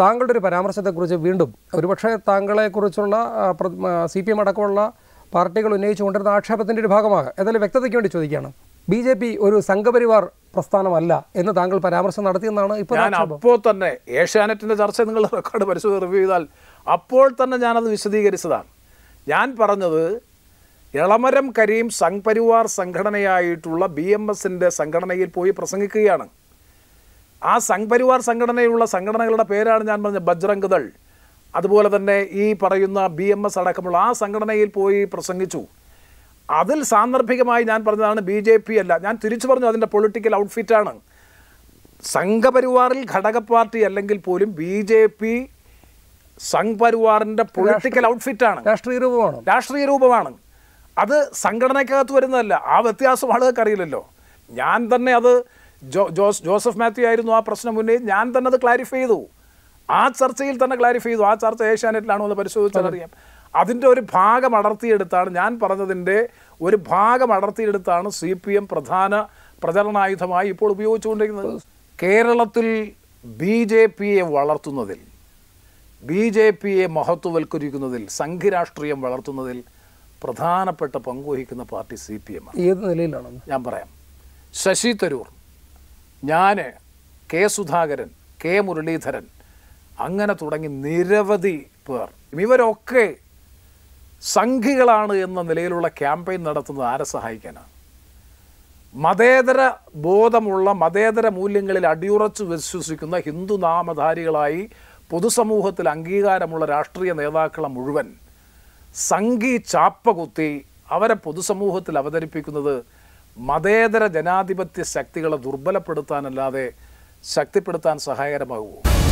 താങ്കളുടെ ഒരു പരാമർശത്തെക്കുറിച്ച് വീണ്ടും ഒരുപക്ഷെ താങ്കളെക്കുറിച്ചുള്ള സി പി എം അടക്കമുള്ള പാർട്ടികൾ ഉന്നയിച്ചുകൊണ്ടിരുന്ന ആക്ഷേപത്തിൻ്റെ ഒരു ഭാഗമാകാം ഏതായാലും വ്യക്തതയ്ക്ക് വേണ്ടി ചോദിക്കുകയാണ് ബി ജെ പി ഒരു സംഘപരിവാർ പ്രസ്ഥാനമല്ല എന്ന് താങ്കൾ പരാമർശം നടത്തിയെന്നാണ് ഇപ്പോൾ അപ്പോൾ തന്നെ ഏഷ്യാനെറ്റിൻ്റെ ചർച്ച നിങ്ങൾ റെക്കോർഡ് പരിശോധന റിവ്യൂ ചെയ്താൽ അപ്പോൾ തന്നെ ഞാനത് വിശദീകരിച്ചതാണ് ഞാൻ പറഞ്ഞത് ഇളമരം കരീം സംഘപരിവാർ സംഘടനയായിട്ടുള്ള ബി എം എസിൻ്റെ സംഘടനയിൽ പോയി പ്രസംഗിക്കുകയാണ് ആ സംഘപരിവാർ സംഘടനയുള്ള സംഘടനകളുടെ പേരാണ് ഞാൻ പറഞ്ഞ ബജ്രംഗ് ദൾ അതുപോലെ തന്നെ ഈ പറയുന്ന ബി എം എസ് അടക്കമുള്ള ആ സംഘടനയിൽ പോയി പ്രസംഗിച്ചു അതിൽ സാന്ദർഭികമായി ഞാൻ പറഞ്ഞതാണ് ബി ജെ പി അല്ല ഞാൻ തിരിച്ചു പറഞ്ഞു അതിൻ്റെ പൊളിറ്റിക്കൽ ഔട്ട്ഫിറ്റാണ് സംഘപരിവാറിൽ ഘടക പാർട്ടി അല്ലെങ്കിൽ പോലും ബി ജെ പി സംഘപരിവാറിൻ്റെ പൊളിറ്റിക്കൽ ഔട്ട്ഫിറ്റാണ് രാഷ്ട്രീയ രൂപമാണ് രാഷ്ട്രീയ രൂപമാണ് അത് സംഘടനയ്ക്കകത്ത് വരുന്നതല്ല ആ വ്യത്യാസം ആളുകൾക്ക് അറിയില്ലല്ലോ ഞാൻ തന്നെ അത് ജോ ജോസ് ജോസഫ് മാത്യു ആയിരുന്നു ആ പ്രശ്നം ഉന്നയിച്ച് ഞാൻ തന്നെ അത് ക്ലാരിഫൈ ചെയ്തു ആ ചർച്ചയിൽ തന്നെ ക്ലാരിഫൈ ചെയ്തു ആ ചർച്ച ഏഷ്യാനെറ്റിലാണോ എന്ന് അറിയാം അതിൻ്റെ ഒരു ഭാഗം അടർത്തിയെടുത്താണ് ഞാൻ പറഞ്ഞതിൻ്റെ ഒരു ഭാഗം അടർത്തിയെടുത്താണ് സി പി എം പ്രധാന പ്രചരണായുധമായി ഇപ്പോൾ ഉപയോഗിച്ചുകൊണ്ടിരിക്കുന്നത് കേരളത്തിൽ ബി ജെ പിയെ വളർത്തുന്നതിൽ ബി ജെ പിയെ മഹത്വവൽക്കരിക്കുന്നതിൽ സംഘരാഷ്ട്രീയം വളർത്തുന്നതിൽ പ്രധാനപ്പെട്ട പങ്കുവഹിക്കുന്ന പാർട്ടി സി പി എം ഏത് നിലയിലാണ് ഞാൻ പറയാം ശശി തരൂർ ഞാൻ കെ സുധാകരൻ കെ മുരളീധരൻ അങ്ങനെ തുടങ്ങി നിരവധി പേർ ഇവരൊക്കെ സംഘികളാണ് എന്ന നിലയിലുള്ള ക്യാമ്പയിൻ നടത്തുന്നത് ആരെ സഹായിക്കാനാണ് മതേതര ബോധമുള്ള മതേതര മൂല്യങ്ങളിൽ അടിയുറച്ച് വിശ്വസിക്കുന്ന ഹിന്ദു നാമധാരികളായി പൊതുസമൂഹത്തിൽ അംഗീകാരമുള്ള രാഷ്ട്രീയ നേതാക്കളെ മുഴുവൻ സംഘി ചാപ്പകുത്തി അവരെ പൊതുസമൂഹത്തിൽ അവതരിപ്പിക്കുന്നത് മതേതര ജനാധിപത്യ ശക്തികളെ ദുർബലപ്പെടുത്താനല്ലാതെ ശക്തിപ്പെടുത്താൻ സഹായകരമാകുമോ